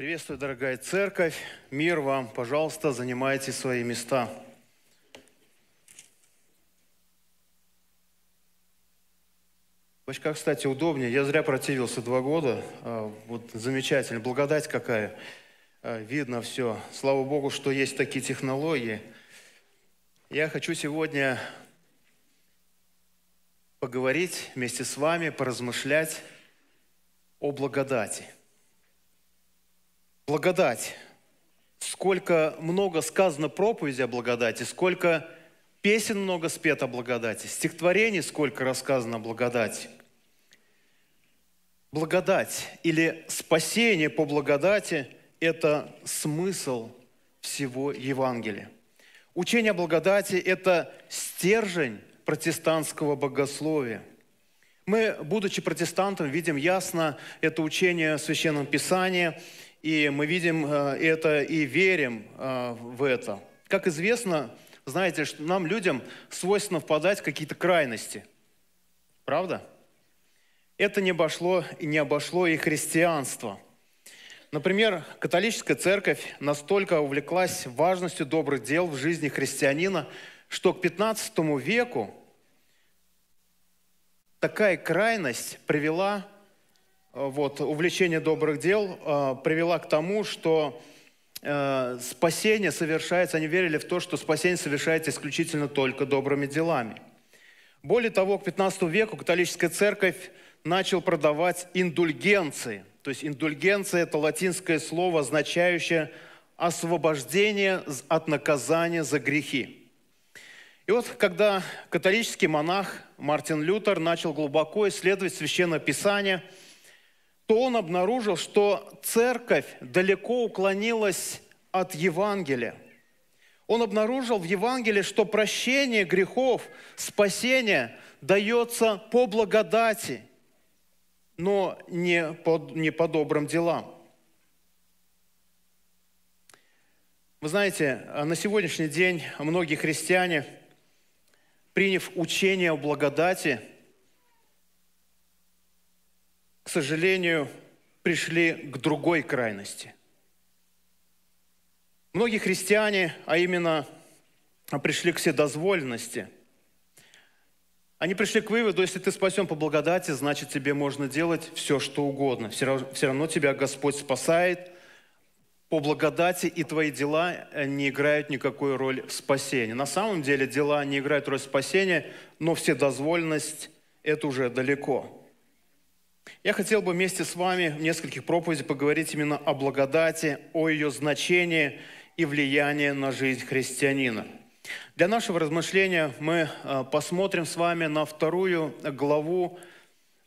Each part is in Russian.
Приветствую, дорогая церковь. Мир вам. Пожалуйста, занимайте свои места. В очках, кстати, удобнее. Я зря противился два года. А, вот замечательно. Благодать какая. А, видно все. Слава Богу, что есть такие технологии. Я хочу сегодня поговорить вместе с вами, поразмышлять о благодати – благодать. Сколько много сказано проповеди о благодати, сколько песен много спето о благодати, стихотворений сколько рассказано о благодати. Благодать или спасение по благодати – это смысл всего Евангелия. Учение о благодати – это стержень протестантского богословия. Мы, будучи протестантом, видим ясно это учение в Священном Писании – и мы видим э, это и верим э, в это. Как известно, знаете, что нам, людям, свойственно впадать в какие-то крайности. Правда? Это не обошло и не обошло и христианство. Например, католическая церковь настолько увлеклась важностью добрых дел в жизни христианина, что к 15 веку такая крайность привела Э, вот, увлечение добрых дел э, привела к тому, что э, спасение совершается, они верили в то, что спасение совершается исключительно только добрыми делами. Более того, к 15 веку католическая церковь начала продавать индульгенции. То есть индульгенция – это латинское слово, означающее освобождение от наказания за грехи. И вот когда католический монах Мартин Лютер начал глубоко исследовать Священное Писание – то он обнаружил, что церковь далеко уклонилась от Евангелия. Он обнаружил в Евангелии, что прощение грехов, спасение дается по благодати, но не по, не по добрым делам. Вы знаете, а на сегодняшний день многие христиане, приняв учение о благодати – к сожалению, пришли к другой крайности. Многие христиане, а именно пришли к вседозвольности. Они пришли к выводу, если ты спасен по благодати, значит тебе можно делать все, что угодно. Все равно, все равно тебя Господь спасает по благодати, и твои дела э, не играют никакой роли в спасении. На самом деле дела не играют роль спасения, но вседозвольность это уже далеко. Я хотел бы вместе с вами в нескольких проповедях поговорить именно о благодати, о ее значении и влиянии на жизнь христианина. Для нашего размышления мы э, посмотрим с вами на вторую главу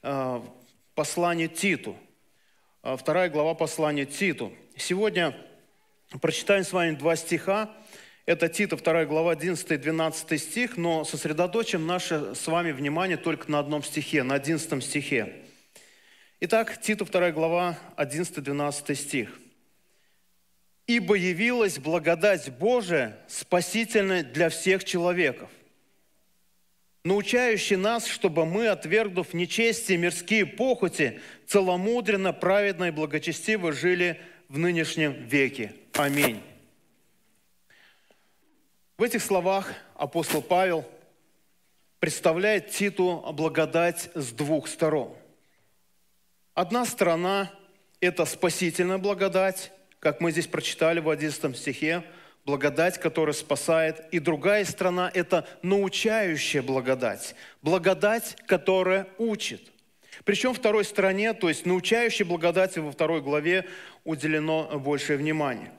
э, послания Титу. Э, вторая глава послания Титу. Сегодня прочитаем с вами два стиха. Это Тита, 2 глава, 11-12 стих, но сосредоточим наше с вами внимание только на одном стихе, на 11 стихе. Итак, Титу 2 глава, 11-12 стих. «Ибо явилась благодать Божия, спасительная для всех человеков, научающий нас, чтобы мы, отвергнув нечестие, мирские похоти, целомудренно, праведно и благочестиво жили в нынешнем веке. Аминь». В этих словах апостол Павел представляет Титу благодать с двух сторон – Одна сторона – это спасительная благодать, как мы здесь прочитали в 11 стихе, благодать, которая спасает. И другая сторона – это научающая благодать, благодать, которая учит. Причем второй стороне, то есть научающей благодати во второй главе уделено большее внимание.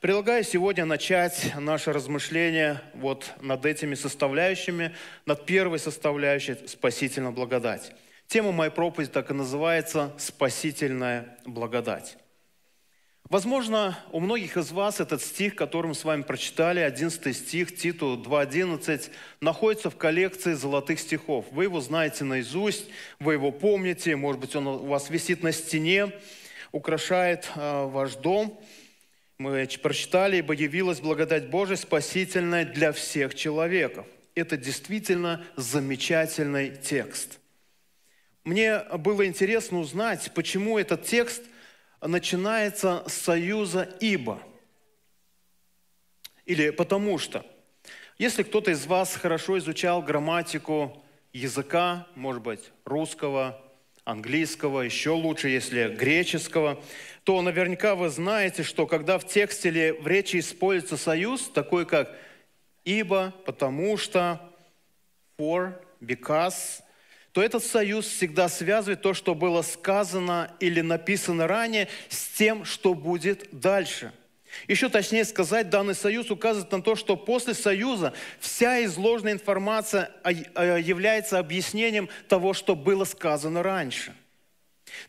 Предлагаю сегодня начать наше размышление вот над этими составляющими, над первой составляющей спасительной благодать. Тема моей проповеди так и называется «Спасительная благодать». Возможно, у многих из вас этот стих, который мы с вами прочитали, 11 стих Титу 2.11, находится в коллекции золотых стихов. Вы его знаете наизусть, вы его помните, может быть, он у вас висит на стене, украшает э, ваш дом. Мы прочитали, «Ибо явилась благодать Божия, спасительная для всех человеков». Это действительно замечательный текст – мне было интересно узнать, почему этот текст начинается с союза «ибо». Или «потому что». Если кто-то из вас хорошо изучал грамматику языка, может быть, русского, английского, еще лучше, если греческого, то наверняка вы знаете, что когда в тексте или в речи используется союз, такой как «ибо», «потому что», «for», «because», то этот союз всегда связывает то, что было сказано или написано ранее, с тем, что будет дальше. Еще точнее сказать, данный союз указывает на то, что после союза вся изложенная информация э, является объяснением того, что было сказано раньше.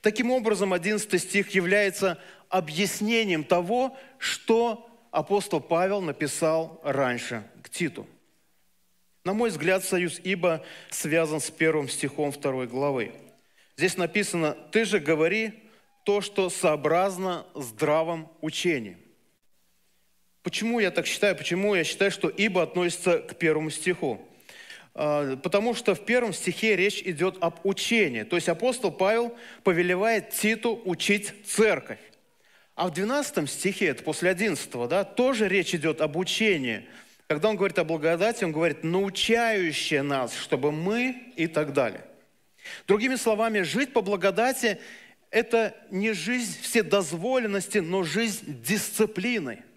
Таким образом, 11 стих является объяснением того, что апостол Павел написал раньше к Титу – на мой взгляд, союз «ибо» связан с первым стихом второй главы. Здесь написано «Ты же говори то, что сообразно здравом учением». Почему я так считаю? Почему я считаю, что «ибо» относится к первому стиху? А, потому что в первом стихе речь идет об учении. То есть апостол Павел повелевает Титу учить церковь. А в 12 стихе, это после 11, да, тоже речь идет об учении – когда он говорит о благодати, он говорит «научающая нас, чтобы мы» и так далее. Другими словами, жить по благодати – это не жизнь вседозволенности, но жизнь дисциплины –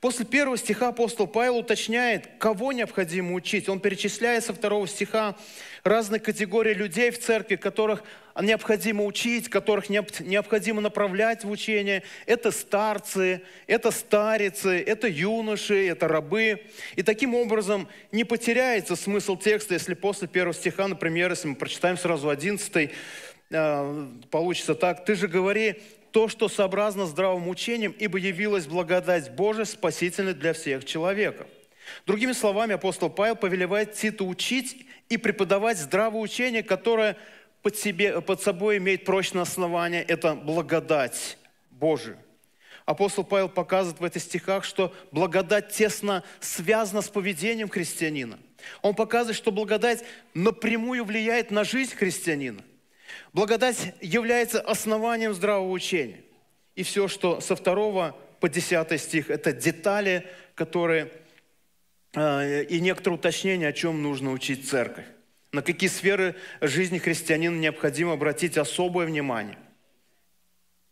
После первого стиха апостол Павел уточняет, кого необходимо учить. Он перечисляет со второго стиха разные категории людей в церкви, которых необходимо учить, которых необходимо направлять в учение. Это старцы, это старицы, это юноши, это рабы. И таким образом не потеряется смысл текста, если после первого стиха, например, если мы прочитаем сразу одиннадцатый, э, получится так. «Ты же говори то, что сообразно здравым учением, ибо явилась благодать Божия, спасительная для всех человеков. Другими словами, апостол Павел повелевает Титу учить и преподавать здравое учение, которое под, себе, под собой имеет прочное основание – это благодать Божию. Апостол Павел показывает в этих стихах, что благодать тесно связана с поведением христианина. Он показывает, что благодать напрямую влияет на жизнь христианина – Благодать является основанием здравого учения. И все, что со второго по 10 стих, это детали, которые а, и некоторые уточнения, о чем нужно учить церковь. На какие сферы жизни христианина необходимо обратить особое внимание.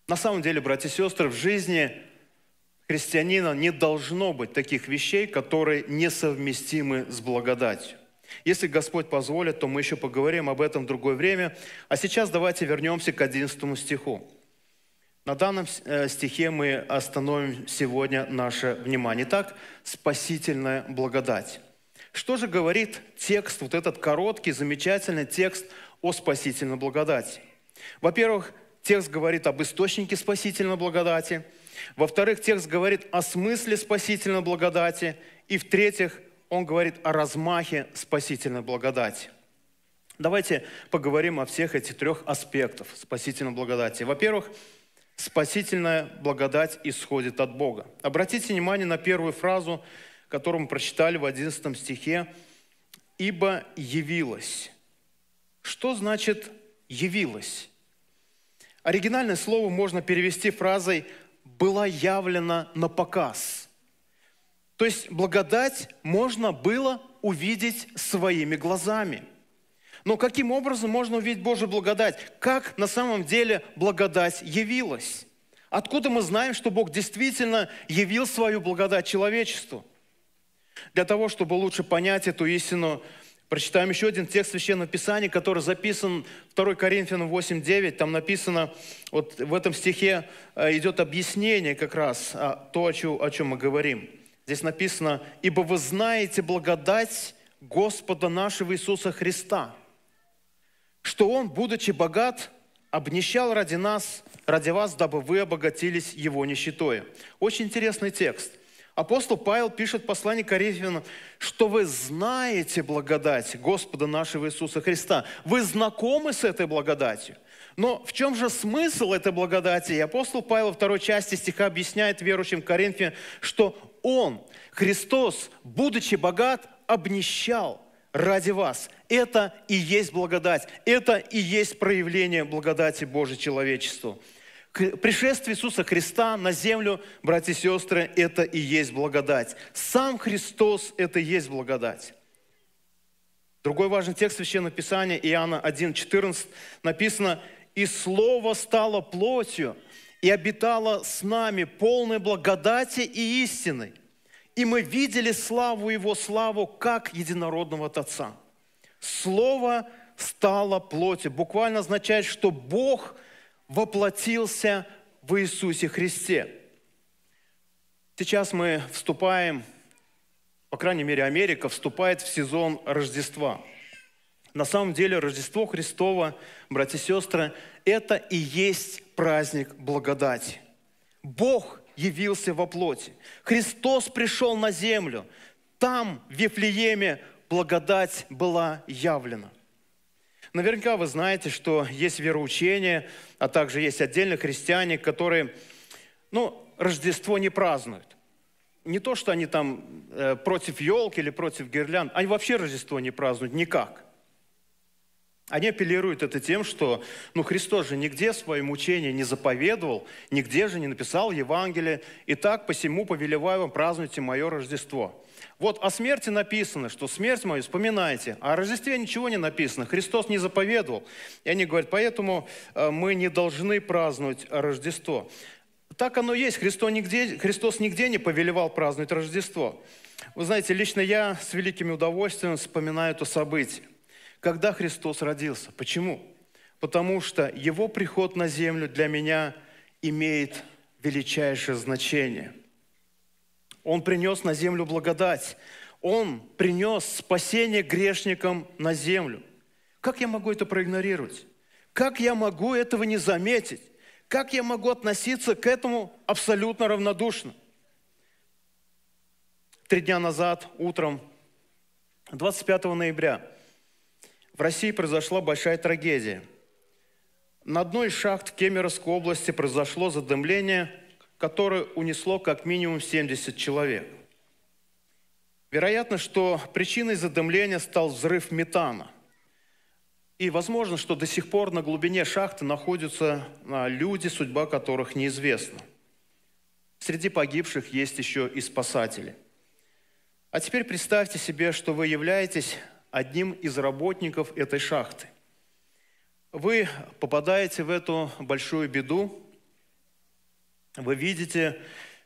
На самом деле, братья и сестры, в жизни христианина не должно быть таких вещей, которые несовместимы с благодатью. Если Господь позволит, то мы еще поговорим об этом в другое время. А сейчас давайте вернемся к 11 стиху. На данном э, стихе мы остановим сегодня наше внимание. Итак, спасительная благодать. Что же говорит текст, вот этот короткий, замечательный текст о спасительной благодати? Во-первых, текст говорит об источнике спасительной благодати. Во-вторых, текст говорит о смысле спасительной благодати. И в-третьих, он говорит о размахе спасительной благодати. Давайте поговорим о всех этих трех аспектах спасительной благодати. Во-первых, спасительная благодать исходит от Бога. Обратите внимание на первую фразу, которую мы прочитали в 11 стихе. «Ибо явилось». Что значит «явилось»? Оригинальное слово можно перевести фразой «была явлена на показ». То есть благодать можно было увидеть своими глазами. Но каким образом можно увидеть Божью благодать? Как на самом деле благодать явилась? Откуда мы знаем, что Бог действительно явил свою благодать человечеству? Для того, чтобы лучше понять эту истину, прочитаем еще один текст Священного Писания, который записан 2 Коринфянам 8.9. Там написано, вот в этом стихе э, идет объяснение как раз а, то, о чем мы говорим – Здесь написано, «Ибо вы знаете благодать Господа нашего Иисуса Христа, что Он, будучи богат, обнищал ради нас, ради вас, дабы вы обогатились Его нищетою». Очень интересный текст. Апостол Павел пишет в послании Коринфянам, что вы знаете благодать Господа нашего Иисуса Христа. Вы знакомы с этой благодатью. Но в чем же смысл этой благодати? И апостол Павел во второй части стиха объясняет верующим Коринфянам, что он, Христос, будучи богат, обнищал ради вас. Это и есть благодать. Это и есть проявление благодати Божьей человечеству. Пришествие Иисуса Христа на землю, братья и сестры, это и есть благодать. Сам Христос – это и есть благодать. Другой важный текст Священного Писания, Иоанна 1,14, написано, «И Слово стало плотью и обитала с нами полной благодати и истины. И мы видели славу Его, славу как единородного от Отца. Слово стало плоти. Буквально означает, что Бог воплотился в Иисусе Христе. Сейчас мы вступаем, по крайней мере, Америка вступает в сезон Рождества – на самом деле Рождество Христово, братья и сестры, это и есть праздник благодати. Бог явился во плоти. Христос пришел на землю. Там, в Вифлееме, благодать была явлена. Наверняка вы знаете, что есть вероучение, а также есть отдельные христиане, которые, ну, Рождество не празднуют. Не то, что они там э, против елки или против гирлянд, они вообще Рождество не празднуют никак. Они апеллируют это тем, что ну, Христос же нигде свое мучение не заповедовал, нигде же не написал Евангелие. И так посему повелеваю вам, празднуйте мое Рождество». Вот о смерти написано, что смерть мою вспоминайте, а о Рождестве ничего не написано, Христос не заповедовал. И они говорят, поэтому э, мы не должны праздновать Рождество. Так оно есть, Христос нигде, Христос нигде не повелевал праздновать Рождество. Вы знаете, лично я с великим удовольствием вспоминаю это событие когда Христос родился. Почему? Потому что Его приход на землю для меня имеет величайшее значение. Он принес на землю благодать. Он принес спасение грешникам на землю. Как я могу это проигнорировать? Как я могу этого не заметить? Как я могу относиться к этому абсолютно равнодушно? Три дня назад, утром, 25 ноября, в России произошла большая трагедия. На одной из шахт Кемеровской области произошло задымление, которое унесло как минимум 70 человек. Вероятно, что причиной задымления стал взрыв метана. И возможно, что до сих пор на глубине шахты находятся а, люди, судьба которых неизвестна. Среди погибших есть еще и спасатели. А теперь представьте себе, что вы являетесь одним из работников этой шахты. Вы попадаете в эту большую беду, вы видите,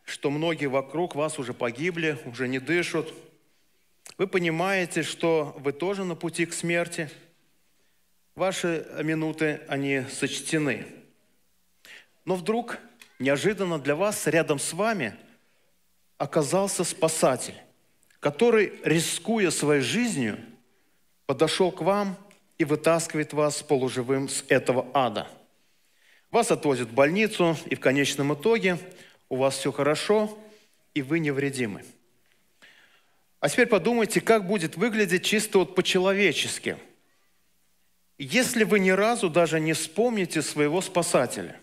что многие вокруг вас уже погибли, уже не дышат. Вы понимаете, что вы тоже на пути к смерти. Ваши минуты, они сочтены. Но вдруг, неожиданно для вас, рядом с вами оказался Спасатель, который, рискуя своей жизнью, подошел к вам и вытаскивает вас полуживым с этого ада. Вас отвозят в больницу, и в конечном итоге у вас все хорошо, и вы невредимы. А теперь подумайте, как будет выглядеть чисто вот по-человечески, если вы ни разу даже не вспомните своего Спасателя.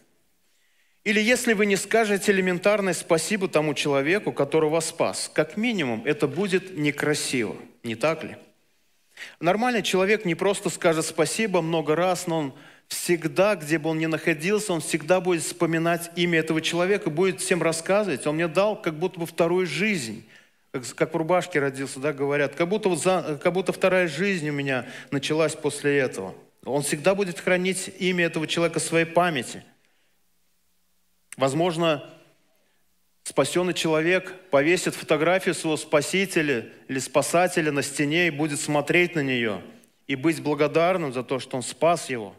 Или если вы не скажете элементарное спасибо тому человеку, который вас спас. Как минимум, это будет некрасиво, не так ли? – Нормально человек не просто скажет спасибо много раз, но он всегда, где бы он ни находился, он всегда будет вспоминать имя этого человека, будет всем рассказывать. Он мне дал как будто бы вторую жизнь, как, как в рубашке родился, да, говорят. Как будто, вот за, как будто вторая жизнь у меня началась после этого. Он всегда будет хранить имя этого человека в своей памяти. Возможно, Спасенный человек повесит фотографию своего спасителя или спасателя на стене и будет смотреть на нее и быть благодарным за то, что он спас его.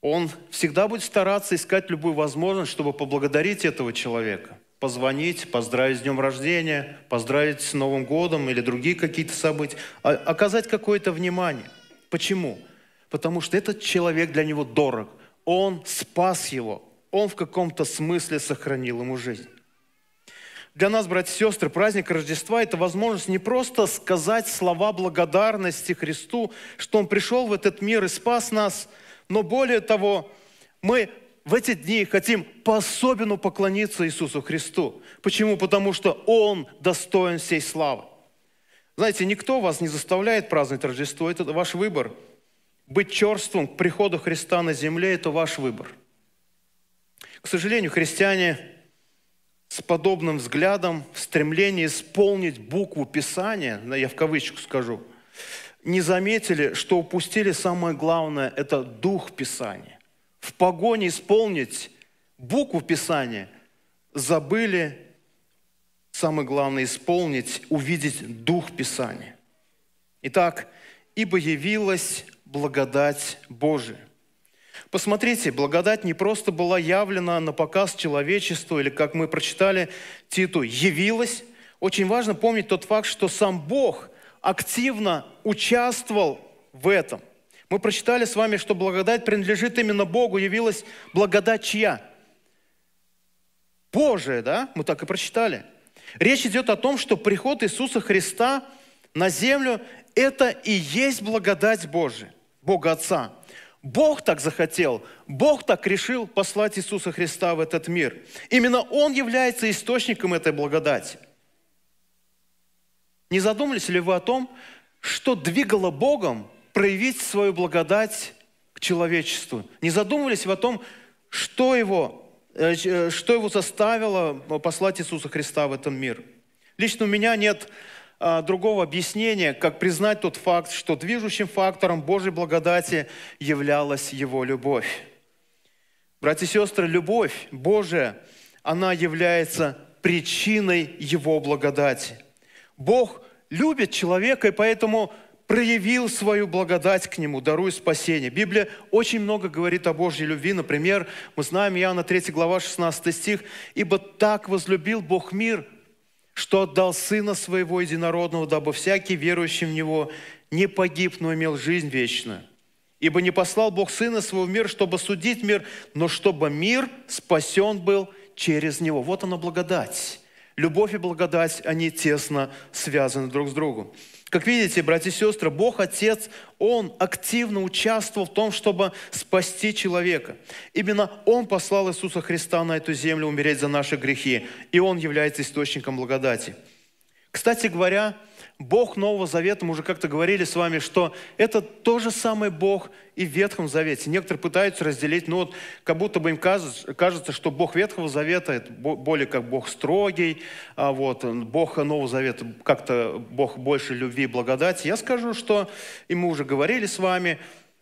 Он всегда будет стараться искать любую возможность, чтобы поблагодарить этого человека, позвонить, поздравить с днем рождения, поздравить с Новым годом или другие какие-то события, а, оказать какое-то внимание. Почему? Потому что этот человек для него дорог. Он спас его, он в каком-то смысле сохранил ему жизнь. Для нас, братья и сестры, праздник Рождества – это возможность не просто сказать слова благодарности Христу, что Он пришел в этот мир и спас нас, но более того, мы в эти дни хотим по-особенному поклониться Иисусу Христу. Почему? Потому что Он достоин всей славы. Знаете, никто вас не заставляет праздновать Рождество, это ваш выбор. Быть черством к приходу Христа на земле – это ваш выбор – к сожалению, христиане с подобным взглядом, в стремлении исполнить букву Писания, я в кавычку скажу, не заметили, что упустили самое главное – это дух Писания. В погоне исполнить букву Писания забыли самое главное – исполнить, увидеть дух Писания. Итак, «Ибо явилась благодать Божия». Посмотрите, благодать не просто была явлена на показ человечеству, или, как мы прочитали Титу, явилась. Очень важно помнить тот факт, что сам Бог активно участвовал в этом. Мы прочитали с вами, что благодать принадлежит именно Богу, явилась благодать чья? Божия, да? Мы так и прочитали. Речь идет о том, что приход Иисуса Христа на землю – это и есть благодать Божия, Бога Отца – Бог так захотел, Бог так решил послать Иисуса Христа в этот мир. Именно Он является источником этой благодати. Не задумались ли вы о том, что двигало Богом проявить свою благодать к человечеству? Не задумывались вы о том, что его, э, э, что его заставило э, послать Иисуса Христа в этот мир? Лично у меня нет а, другого объяснения, как признать тот факт, что движущим фактором Божьей благодати являлась его любовь. Братья и сестры, любовь Божия, она является причиной его благодати. Бог любит человека, и поэтому проявил свою благодать к нему, даруя спасение. Библия очень много говорит о Божьей любви. Например, мы знаем Иоанна 3 глава 16 стих. «Ибо так возлюбил Бог мир, что отдал Сына Своего Единородного, дабы всякий верующий в Него не погиб, но имел жизнь вечную. Ибо не послал Бог Сына Своего в мир, чтобы судить мир, но чтобы мир спасен был через Него. Вот она благодать. Любовь и благодать, они тесно связаны друг с другом. Как видите, братья и сестры, Бог Отец, Он активно участвовал в том, чтобы спасти человека. Именно Он послал Иисуса Христа на эту землю умереть за наши грехи, и Он является источником благодати. Кстати говоря, Бог Нового Завета, мы уже как-то говорили с вами, что это тот же самый Бог и в Ветхом Завете. Некоторые пытаются разделить, но вот как будто бы им кажется, кажется что Бог Ветхого Завета – это более как Бог строгий, а вот, Бог Нового Завета – как-то Бог больше любви и благодати. Я скажу, что, и мы уже говорили с вами,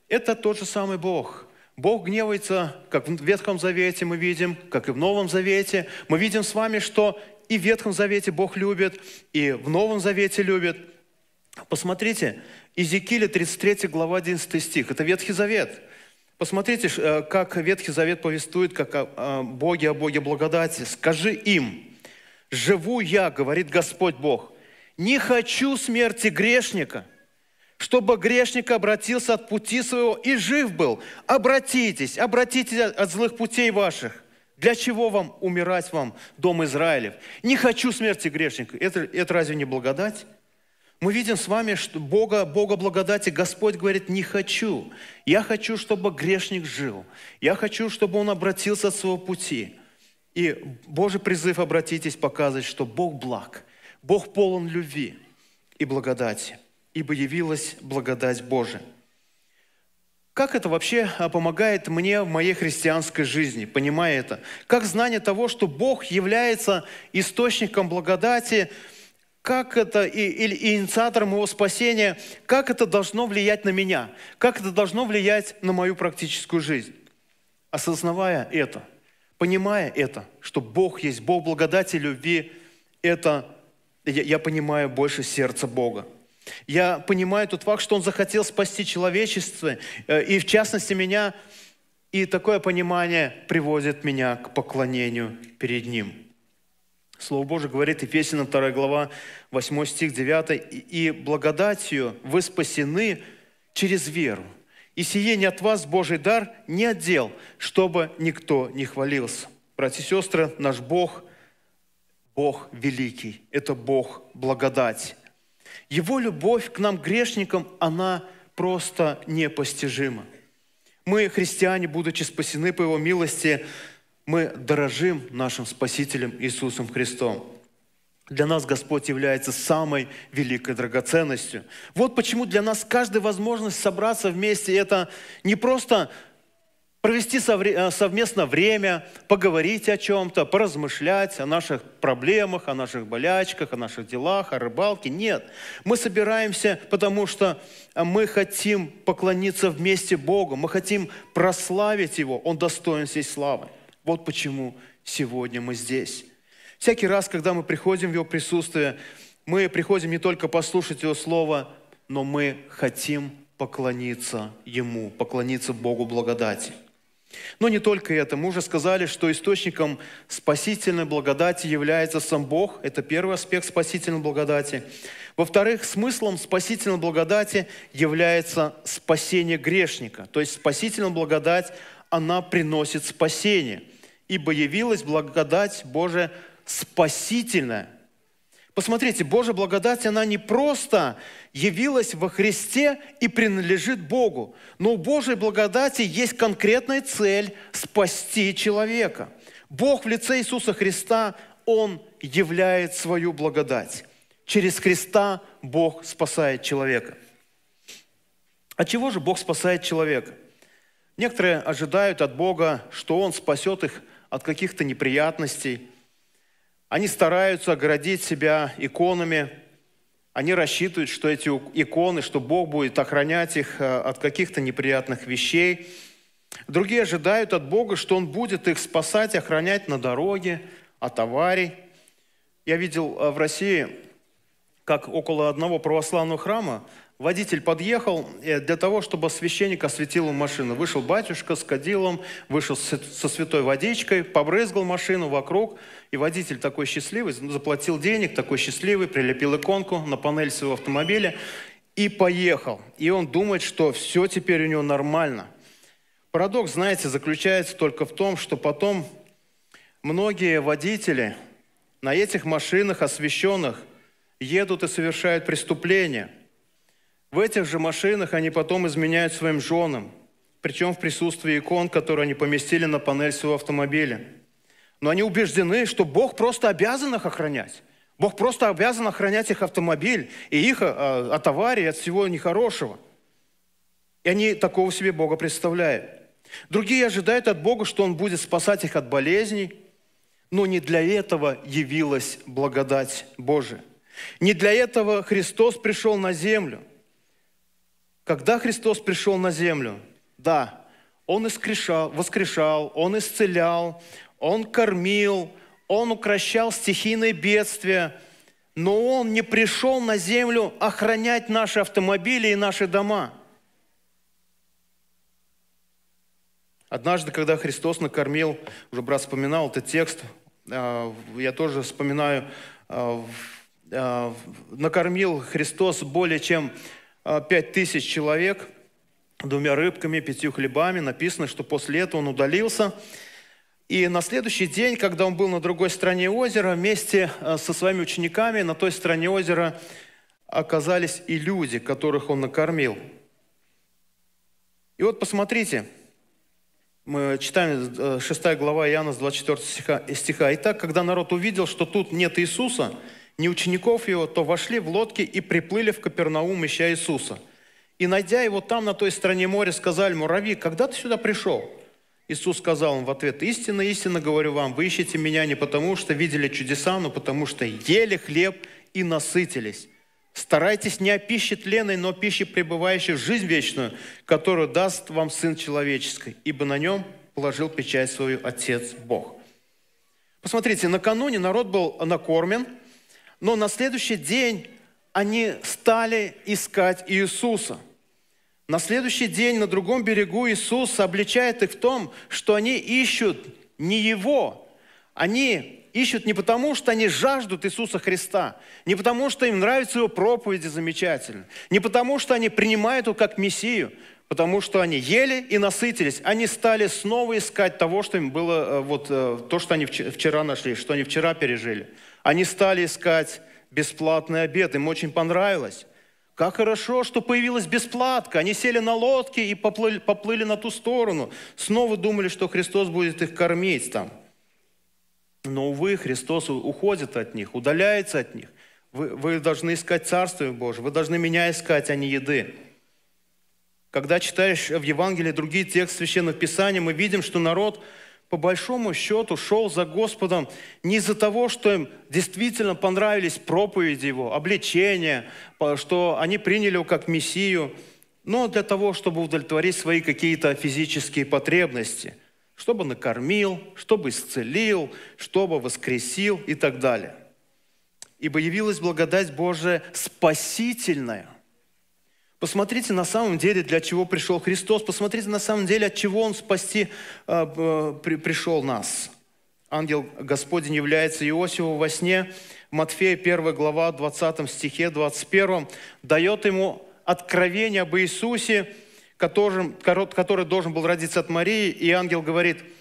это тот же самый Бог – Бог гневается, как в Ветхом Завете мы видим, как и в Новом Завете. Мы видим с вами, что и в Ветхом Завете Бог любит, и в Новом Завете любит. Посмотрите, Иезекииля 33 глава 11 стих. Это Ветхий Завет. Посмотрите, э, как Ветхий Завет повествует, как о э, э, Боге, о Боге благодати. «Скажи им, живу я, говорит Господь Бог, не хочу смерти грешника, чтобы грешник обратился от пути своего и жив был. Обратитесь, обратитесь от злых путей ваших, для чего вам умирать вам, дом Израилев? Не хочу смерти грешника. Это, это разве не благодать? Мы видим с вами, что Бога, Бога благодати, Господь говорит, не хочу. Я хочу, чтобы грешник жил. Я хочу, чтобы он обратился от своего пути. И Божий призыв «обратитесь» показывает, что Бог благ, Бог полон любви и благодати, ибо явилась благодать Божия. Как это вообще а, помогает мне в моей христианской жизни, понимая это? Как знание того, что Бог является источником благодати, как это и, и инициатором его спасения, как это должно влиять на меня, как это должно влиять на мою практическую жизнь. Осознавая это, понимая это, что Бог есть, Бог благодати, любви, это я, я понимаю больше сердца Бога. Я понимаю тот факт, что Он захотел спасти человечество, э, и в частности меня, и такое понимание приводит меня к поклонению перед Ним. Слово Божие говорит, и Ефесянам 2 глава, 8 стих, 9, «И благодатью вы спасены через веру, и сие не от вас Божий дар не отдел, чтобы никто не хвалился». Братья и сестры, наш Бог – Бог великий, это Бог благодать. Его любовь к нам, грешникам, она просто непостижима. Мы, христиане, будучи спасены по Его милости, мы дорожим нашим Спасителем Иисусом Христом. Для нас Господь является самой великой драгоценностью. Вот почему для нас каждая возможность собраться вместе – это не просто провести э, совместно время, поговорить о чем-то, поразмышлять о наших проблемах, о наших болячках, о наших делах, о рыбалке. Нет, мы собираемся, потому что э, мы хотим поклониться вместе Богу, мы хотим прославить Его, Он достоин всей славы. Вот почему сегодня мы здесь. Всякий раз, когда мы приходим в Его присутствие, мы приходим не только послушать Его Слово, но мы хотим поклониться Ему, поклониться Богу благодати – но не только это. Мы уже сказали, что источником спасительной благодати является сам Бог. Это первый аспект спасительной благодати. Во-вторых, смыслом спасительной благодати является спасение грешника. То есть спасительная благодать, она приносит спасение. Ибо явилась благодать Божия спасительная Посмотрите, Божья благодать, она не просто явилась во Христе и принадлежит Богу, но у Божьей благодати есть конкретная цель – спасти человека. Бог в лице Иисуса Христа, Он являет свою благодать. Через Христа Бог спасает человека. От а чего же Бог спасает человека? Некоторые ожидают от Бога, что Он спасет их от каких-то неприятностей, они стараются оградить себя иконами. Они рассчитывают, что эти иконы, что Бог будет охранять их э, от каких-то неприятных вещей. Другие ожидают от Бога, что Он будет их спасать, охранять на дороге от аварий. Я видел э, в России, как около одного православного храма Водитель подъехал для того, чтобы священник осветил машину. Вышел батюшка с кадилом, вышел со святой водичкой, побрызгал машину вокруг. И водитель такой счастливый, заплатил денег, такой счастливый, прилепил иконку на панель своего автомобиля и поехал. И он думает, что все теперь у него нормально. Парадокс, знаете, заключается только в том, что потом многие водители на этих машинах освященных едут и совершают преступления – в этих же машинах они потом изменяют своим женам, причем в присутствии икон, которые они поместили на панель своего автомобиля. Но они убеждены, что Бог просто обязан их охранять. Бог просто обязан охранять их автомобиль и их э, э, от аварии, от всего нехорошего. И они такого себе Бога представляют. Другие ожидают от Бога, что Он будет спасать их от болезней, но не для этого явилась благодать Божия. Не для этого Христос пришел на землю – когда Христос пришел на землю, да, Он искрешал, воскрешал, Он исцелял, Он кормил, Он укращал стихийные бедствия, но Он не пришел на землю охранять наши автомобили и наши дома. Однажды, когда Христос накормил, уже брат вспоминал этот текст, а, я тоже вспоминаю, а, а, накормил Христос более чем а, пять тысяч человек двумя рыбками, пятью хлебами. Написано, что после этого он удалился. И на следующий день, когда он был на другой стороне озера, вместе а, со своими учениками на той стороне озера оказались и люди, которых он накормил. И вот посмотрите, мы читаем 6 э, глава Иоанна с 24 стиха. «Итак, когда народ увидел, что тут нет Иисуса, не учеников его, то вошли в лодки и приплыли в Капернаум, ища Иисуса. И, найдя его там, на той стороне моря, сказали ему, «Рави, когда ты сюда пришел?» Иисус сказал им в ответ, «Истинно, истинно говорю вам, вы ищете меня не потому, что видели чудеса, но потому что ели хлеб и насытились. Старайтесь не о пище тленной, но о пище, пребывающей в жизнь вечную, которую даст вам Сын Человеческий, ибо на нем положил печать свою Отец Бог». Посмотрите, накануне народ был накормен. Но на следующий день они стали искать Иисуса. На следующий день на другом берегу Иисус обличает их в том, что они ищут не Его. Они ищут не потому, что они жаждут Иисуса Христа, не потому, что им нравятся Его проповеди замечательно, не потому, что они принимают Его как Мессию, потому что они ели и насытились, они стали снова искать того, что им было, э, вот э, то, что они вчера нашли, что они вчера пережили – они стали искать бесплатный обед, им очень понравилось. Как хорошо, что появилась бесплатка. Они сели на лодке и поплыли, поплыли на ту сторону. Снова думали, что Христос будет их кормить там. Но, увы, Христос уходит от них, удаляется от них. Вы, вы должны искать Царствие Божие, вы должны меня искать, а не еды. Когда читаешь в Евангелии другие тексты Священных Писаний, мы видим, что народ по большому счету шел за Господом не из-за того, что им действительно понравились проповеди Его, обличения, что они приняли Его как Мессию, но для того, чтобы удовлетворить свои какие-то физические потребности, чтобы накормил, чтобы исцелил, чтобы воскресил и так далее. Ибо явилась благодать Божия спасительная, Посмотрите на самом деле, для чего пришел Христос. Посмотрите на самом деле, от чего Он спасти э, при, пришел нас. Ангел Господень является Иосифу во сне. Матфея 1 глава 20 стихе 21 дает ему откровение об Иисусе, которым, который должен был родиться от Марии. И ангел говорит –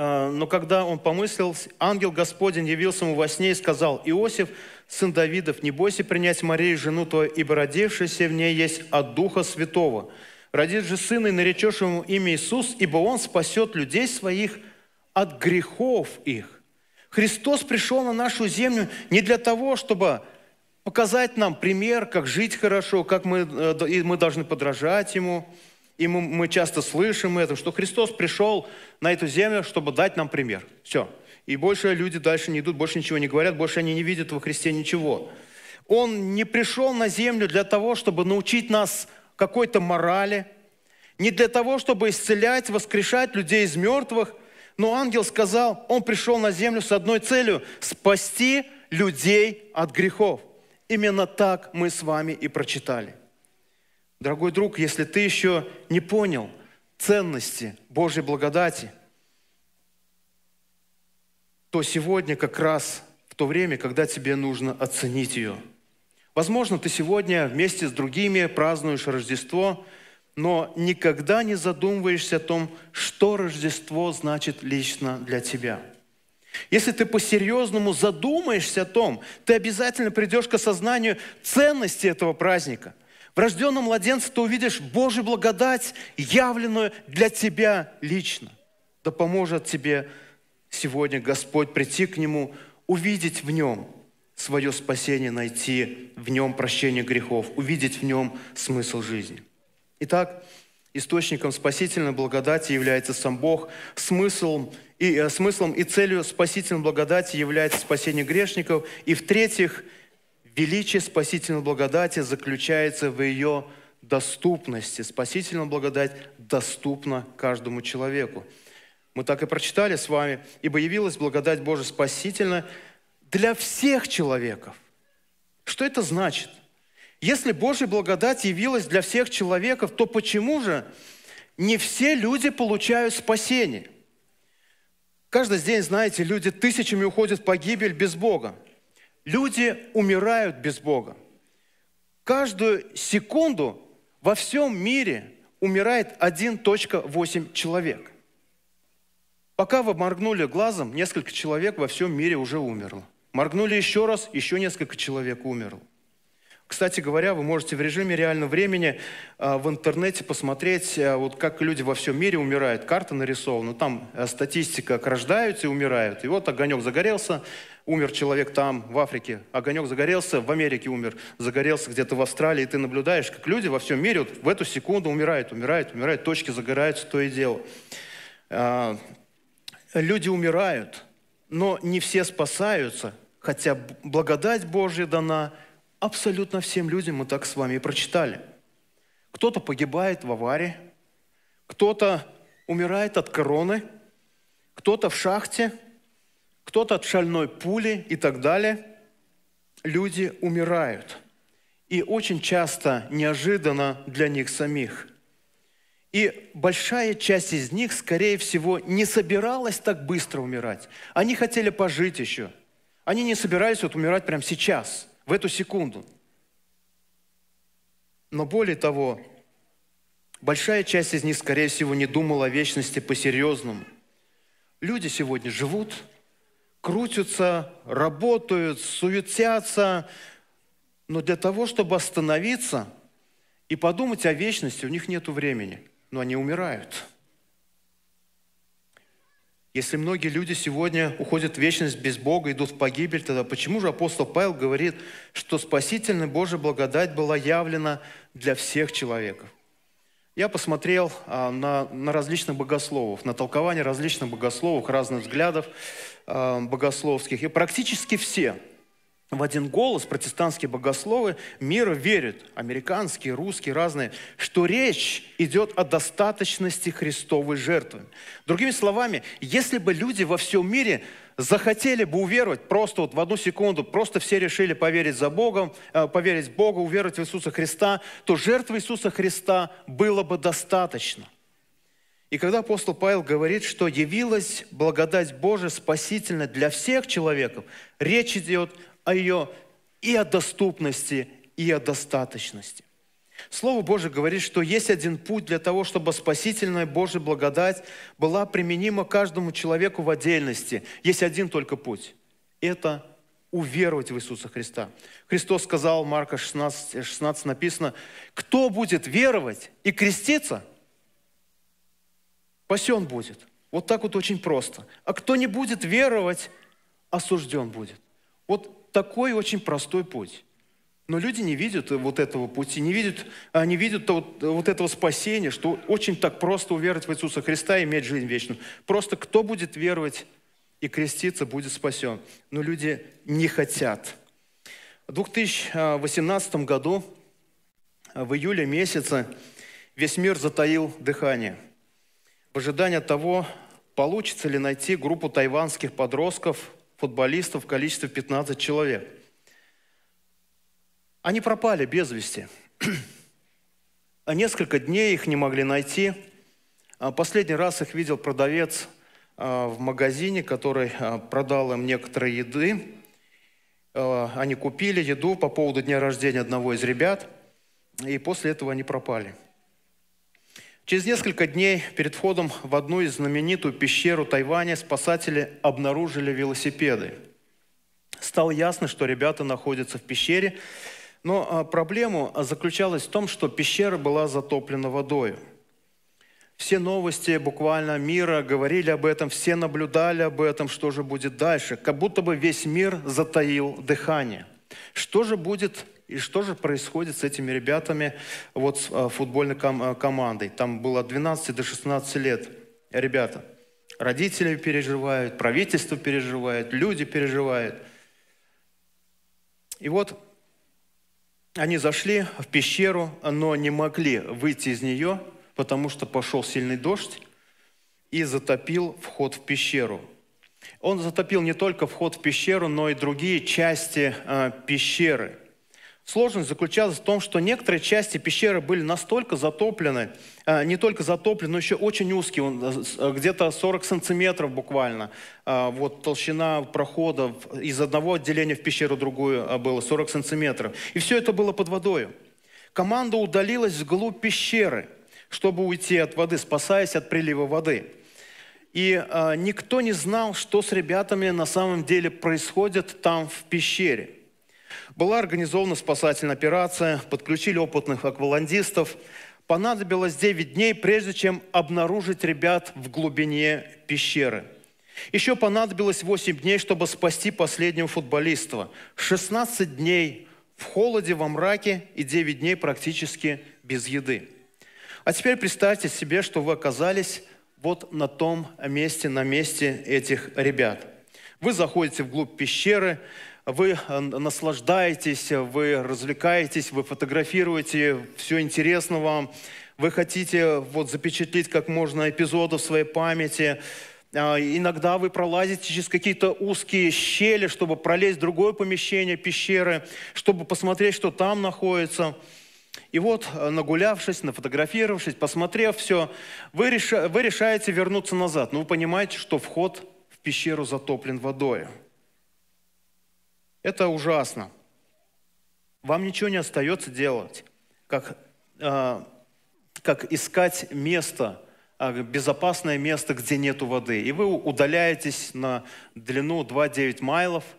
а, но когда он помыслил, ангел Господень явился ему во сне и сказал, «Иосиф, сын Давидов, не бойся принять Марию, жену твою, ибо родившаяся в ней есть от Духа Святого. Родит же сына и наречешь ему имя Иисус, ибо он спасет людей своих от грехов их». Христос пришел на нашу землю не для того, чтобы показать нам пример, как жить хорошо, как мы, э, мы должны подражать Ему – и мы, мы часто слышим это, что Христос пришел на эту землю, чтобы дать нам пример. Все. И больше люди дальше не идут, больше ничего не говорят, больше они не видят во Христе ничего. Он не пришел на землю для того, чтобы научить нас какой-то морали, не для того, чтобы исцелять, воскрешать людей из мертвых, но ангел сказал, он пришел на землю с одной целью – спасти людей от грехов. Именно так мы с вами и прочитали – Дорогой друг, если ты еще не понял ценности Божьей благодати, то сегодня как раз в то время, когда тебе нужно оценить ее. Возможно, ты сегодня вместе с другими празднуешь Рождество, но никогда не задумываешься о том, что Рождество значит лично для тебя. Если ты по-серьезному задумаешься о том, ты обязательно придешь к осознанию ценности этого праздника – в рожденном младенце ты увидишь Божью благодать, явленную для тебя лично. Да поможет тебе сегодня Господь прийти к Нему, увидеть в Нем свое спасение, найти в Нем прощение грехов, увидеть в Нем смысл жизни. Итак, источником спасительной благодати является сам Бог, смыслом и, э, смыслом и целью спасительной благодати является спасение грешников, и в-третьих – Величие спасительной благодати заключается в ее доступности. Спасительная благодать доступна каждому человеку. Мы так и прочитали с вами, ибо явилась благодать Божия спасительная для всех человеков. Что это значит? Если Божья благодать явилась для всех человеков, то почему же не все люди получают спасение? Каждый день, знаете, люди тысячами уходят в погибель без Бога. Люди умирают без Бога. Каждую секунду во всем мире умирает 1.8 человек. Пока вы моргнули глазом, несколько человек во всем мире уже умерло. Моргнули еще раз, еще несколько человек умерло. Кстати говоря, вы можете в режиме реального времени а, в интернете посмотреть, а, вот как люди во всем мире умирают. Карта нарисована, там а, статистика, как рождаются и умирают. И вот огонек загорелся, умер человек там, в Африке. Огонек загорелся, в Америке умер. Загорелся где-то в Австралии. И ты наблюдаешь, как люди во всем мире вот в эту секунду умирают, умирают, умирают. Точки загораются, то и дело. Люди умирают, но не все спасаются, хотя благодать Божья дана – Абсолютно всем людям мы так с вами прочитали. Кто-то погибает в аварии, кто-то умирает от короны, кто-то в шахте, кто-то от шальной пули и так далее. Люди умирают. И очень часто неожиданно для них самих. И большая часть из них, скорее всего, не собиралась так быстро умирать. Они хотели пожить еще. Они не собирались вот умирать прямо сейчас – в эту секунду. Но более того, большая часть из них, скорее всего, не думала о вечности по-серьезному. Люди сегодня живут, крутятся, работают, суетятся, но для того, чтобы остановиться и подумать о вечности, у них нет времени, но они умирают – если многие люди сегодня уходят в вечность без Бога, идут в погибель, тогда почему же апостол Павел говорит, что спасительная Божья благодать была явлена для всех человеков? Я посмотрел а, на, на различных богословов, на толкование различных богословов, разных взглядов а, богословских, и практически все – в один голос протестантские богословы мира верят, американские, русские, разные, что речь идет о достаточности Христовой жертвы. Другими словами, если бы люди во всем мире захотели бы уверовать просто вот в одну секунду, просто все решили поверить за Богом, э, поверить в Бога, уверовать в Иисуса Христа, то жертвы Иисуса Христа было бы достаточно. И когда апостол Павел говорит, что явилась благодать Божия спасительная для всех человеков, речь идет о ее и о доступности, и о достаточности. Слово Божие говорит, что есть один путь для того, чтобы спасительная Божья благодать была применима каждому человеку в отдельности. Есть один только путь. Это уверовать в Иисуса Христа. Христос сказал, Марка 16, 16 написано, кто будет веровать и креститься, спасен будет. Вот так вот очень просто. А кто не будет веровать, осужден будет. Вот такой очень простой путь. Но люди не видят вот этого пути, не видят, а, не видят вот, вот этого спасения, что очень так просто уверовать в Иисуса Христа и иметь жизнь вечную. Просто кто будет веровать и креститься, будет спасен. Но люди не хотят. В 2018 году, а, в июле месяце, весь мир затаил дыхание в ожидании того, получится ли найти группу тайванских подростков – футболистов в количестве 15 человек. Они пропали без вести. А несколько дней их не могли найти. А последний раз их видел продавец а, в магазине, который продал им некоторые еды. Они купили еду по поводу дня рождения одного из ребят, и после этого они пропали – Через несколько дней перед входом в одну из знаменитую пещеру Тайваня спасатели обнаружили велосипеды. Стало ясно, что ребята находятся в пещере, но а, проблема заключалась в том, что пещера была затоплена водой. Все новости буквально мира говорили об этом, все наблюдали об этом, что же будет дальше. Как будто бы весь мир затаил дыхание. Что же будет и что же происходит с этими ребятами, вот с э, футбольной ком- э, командой? Там было от 12 до 16 лет ребята. Родители переживают, правительство переживает, люди переживают. И вот они зашли в пещеру, но не могли выйти из нее, потому что пошел сильный дождь и затопил вход в пещеру. Он затопил не только вход в пещеру, но и другие части э, пещеры – Сложность заключалась в том, что некоторые части пещеры были настолько затоплены, э, не только затоплены, но еще очень узкие, э, э, где-то 40 сантиметров буквально. Вот толщина прохода из одного отделения в пещеру другую было 40 сантиметров. И все это было под водой. Команда удалилась вглубь пещеры, чтобы уйти от воды, спасаясь от прилива воды. И никто не знал, что с ребятами на самом деле происходит там в пещере. Была организована спасательная операция, подключили опытных акваландистов. Понадобилось 9 дней, прежде чем обнаружить ребят в глубине пещеры. Еще понадобилось 8 дней, чтобы спасти последнего футболиста. 16 дней в холоде, во мраке и 9 дней практически без еды. А теперь представьте себе, что вы оказались вот на том месте, на месте этих ребят. Вы заходите вглубь пещеры, вы э, наслаждаетесь, вы развлекаетесь, вы фотографируете, все интересно вам, вы хотите вот запечатлеть как можно эпизодов в своей памяти, а, Иногда вы пролазите через какие-то узкие щели, чтобы пролезть в другое помещение пещеры, чтобы посмотреть, что там находится. И вот, э, нагулявшись, нафотографировавшись, посмотрев все, вы, реш... вы решаете вернуться назад. Но ну, вы понимаете, что вход в пещеру затоплен водой. Это ужасно. Вам ничего не остается делать, как, э, как искать место, а, безопасное место, где нету воды. И вы удаляетесь на длину 2-9 майлов –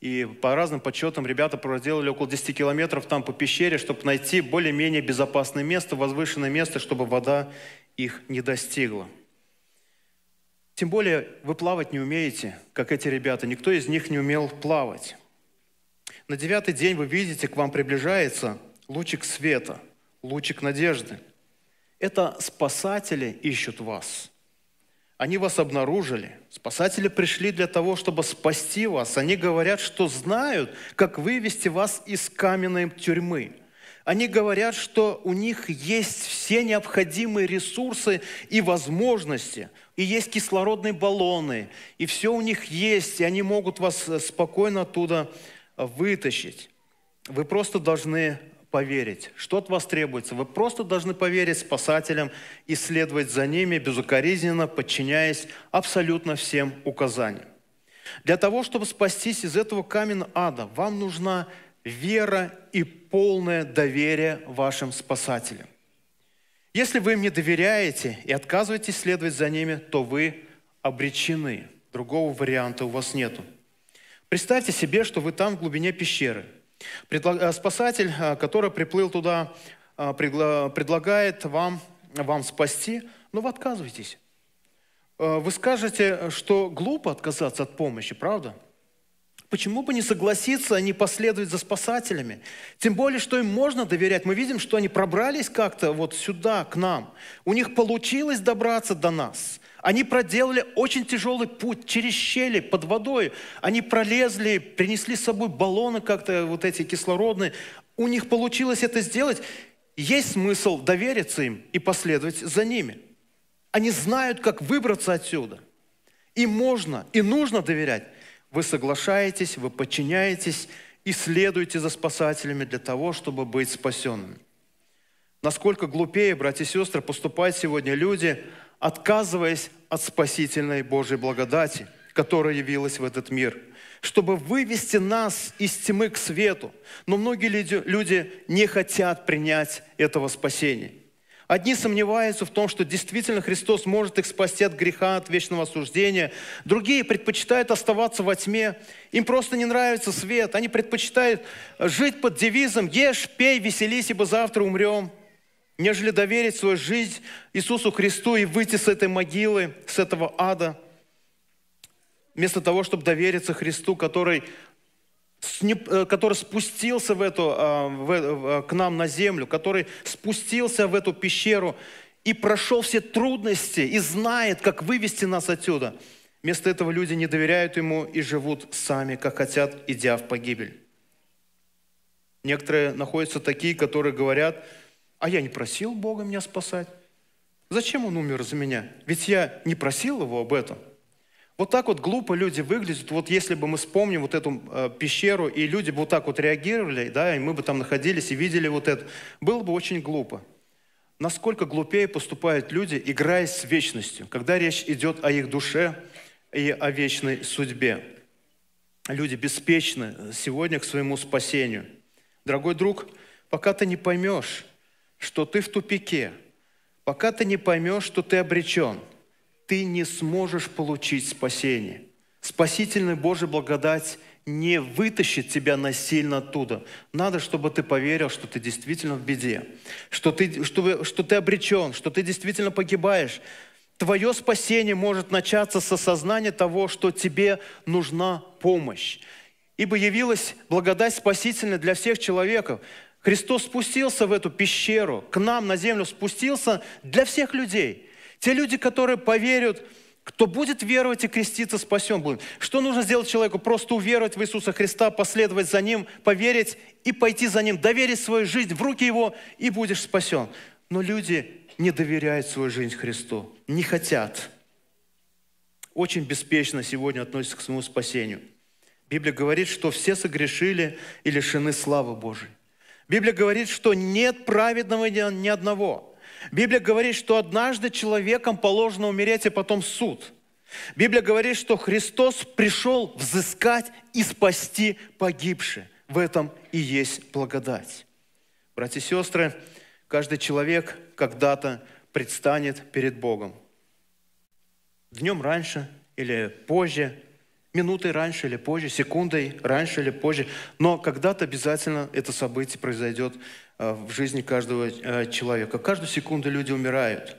и по разным подсчетам ребята проделали около 10 километров там по пещере, чтобы найти более-менее безопасное место, возвышенное место, чтобы вода их не достигла. Тем более вы плавать не умеете, как эти ребята. Никто из них не умел плавать. На девятый день вы видите, к вам приближается лучик света, лучик надежды. Это спасатели ищут вас. Они вас обнаружили. Спасатели пришли для того, чтобы спасти вас. Они говорят, что знают, как вывести вас из каменной тюрьмы. Они говорят, что у них есть все необходимые ресурсы и возможности, и есть кислородные баллоны, и все у них есть, и они могут вас э, спокойно оттуда э, вытащить. Вы просто должны поверить. Что от вас требуется? Вы просто должны поверить спасателям и следовать за ними безукоризненно, подчиняясь абсолютно всем указаниям. Для того, чтобы спастись из этого камена ада, вам нужна вера и полное доверие вашим спасателям. Если вы им не доверяете и отказываетесь следовать за ними, то вы обречены. Другого варианта у вас нету. Представьте себе, что вы там в глубине пещеры. Э, спасатель, э, который приплыл туда, э, предлагает вам, вам спасти, но вы отказываетесь. Вы скажете, что глупо отказаться от помощи, правда? Правда? Почему бы не согласиться, не последовать за спасателями? Тем более, что им можно доверять. Мы видим, что они пробрались как-то вот сюда, к нам. У них получилось добраться до нас. Они проделали очень тяжелый путь через щели, под водой. Они пролезли, принесли с собой баллоны как-то вот эти кислородные. У них получилось это сделать. Есть смысл довериться им и последовать за ними. Они знают, как выбраться отсюда. И можно, и нужно доверять. Вы соглашаетесь, вы подчиняетесь и следуете за спасателями для того, чтобы быть спасенными. Насколько глупее, братья и сестры, поступают сегодня люди, отказываясь от спасительной Божьей благодати, которая явилась в этот мир, чтобы вывести нас из тьмы к свету. Но многие люди, люди не хотят принять этого спасения. Одни сомневаются в том, что действительно Христос может их спасти от греха, от вечного осуждения. Другие предпочитают оставаться во тьме. Им просто не нравится свет. Они предпочитают жить под девизом «Ешь, пей, веселись, ибо завтра умрем», нежели доверить свою жизнь Иисусу Христу и выйти с этой могилы, с этого ада – вместо того, чтобы довериться Христу, который Э, который спустился в эту, а, в, э, э, к нам на землю, который спустился в эту пещеру и прошел все трудности и знает, как вывести нас отсюда. Вместо этого люди не доверяют ему и живут сами, как хотят, идя в погибель. Некоторые находятся такие, которые говорят, а я не просил Бога меня спасать. Зачем он умер за меня? Ведь я не просил его об этом. Вот так вот глупо люди выглядят. Вот если бы мы вспомним вот эту э, пещеру, и люди бы вот так вот реагировали, да, и мы бы там находились и видели вот это, было бы очень глупо. Насколько глупее поступают люди, играя с вечностью, когда речь идет о их душе и о вечной судьбе. Люди беспечны сегодня к своему спасению. Дорогой друг, пока ты не поймешь, что ты в тупике, пока ты не поймешь, что ты обречен – ты не сможешь получить спасение. Спасительная Божья благодать не вытащит тебя насильно оттуда. Надо, чтобы ты поверил, что ты действительно в беде, что ты, что, что ты обречен, что ты действительно погибаешь. Твое спасение может начаться с осознания того, что тебе нужна помощь. Ибо явилась благодать спасительная для всех человеков. Христос спустился в эту пещеру, к нам на землю спустился для всех людей – те люди, которые поверят, кто будет веровать и креститься, спасен будет. Что нужно сделать человеку? Просто уверовать в Иисуса Христа, последовать за Ним, поверить и пойти за Ним, доверить свою жизнь в руки Его, и будешь спасен. Но люди не доверяют свою жизнь Христу, не хотят. Очень беспечно сегодня относятся к своему спасению. Библия говорит, что все согрешили и лишены славы Божией. Библия говорит, что нет праведного ни одного – Библия говорит, что однажды человеком положено умереть, и а потом суд. Библия говорит, что Христос пришел взыскать и спасти погибшие. В этом и есть благодать. Братья и сестры, каждый человек когда-то предстанет перед Богом. Днем раньше или позже, минутой раньше или позже, секундой раньше или позже, но когда-то обязательно это событие произойдет Э, в жизни каждого э, человека. Каждую секунду люди умирают.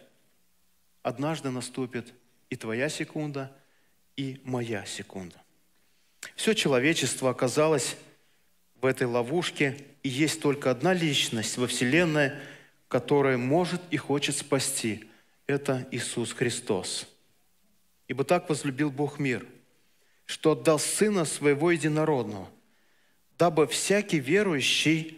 Однажды наступит и твоя секунда, и моя секунда. Все человечество оказалось в этой ловушке, и есть только одна личность во Вселенной, которая может и хочет спасти. Это Иисус Христос. Ибо так возлюбил Бог мир, что отдал Сына Своего Единородного, дабы всякий верующий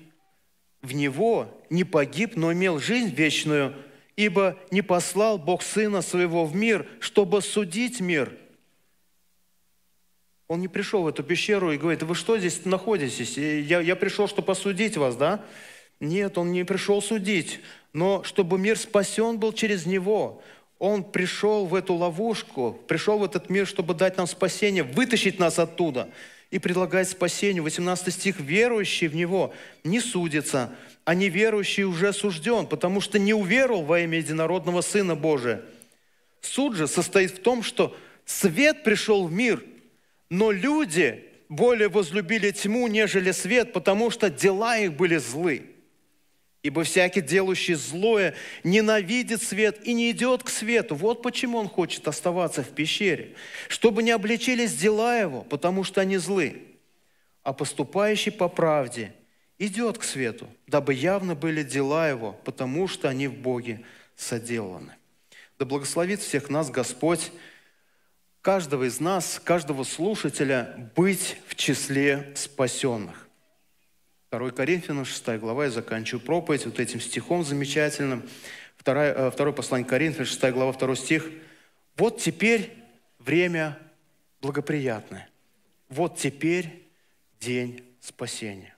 в него не погиб, но имел жизнь вечную, ибо не послал Бог Сына Своего в мир, чтобы судить мир». Он не пришел в эту пещеру и говорит, вы что здесь находитесь? Я, я пришел, чтобы осудить вас, да? Нет, он не пришел судить, но чтобы мир спасен был через него. Он пришел в эту ловушку, пришел в этот мир, чтобы дать нам спасение, вытащить нас оттуда – и предлагает спасение. 18 стих. «Верующий в Него не судится, а неверующий уже осужден, потому что не уверовал во имя единородного Сына Божия». Суд же состоит в том, что свет пришел в мир, но люди более возлюбили тьму, нежели свет, потому что дела их были злы. Ибо всякий, делающий злое, ненавидит свет и не идет к свету. Вот почему он хочет оставаться в пещере. Чтобы не обличились дела его, потому что они злы. А поступающий по правде идет к свету, дабы явно были дела его, потому что они в Боге соделаны. Да благословит всех нас Господь, каждого из нас, каждого слушателя быть в числе спасенных. 2 Коринфянам, 6 глава, я заканчиваю проповедь вот этим стихом замечательным. 2, 2 э, послание Коринфянам, 6 глава, 2 стих. «Вот теперь время благоприятное, вот теперь день спасения».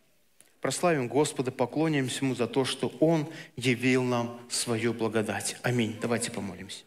Прославим Господа, поклонимся Ему за то, что Он явил нам свою благодать. Аминь. Давайте помолимся.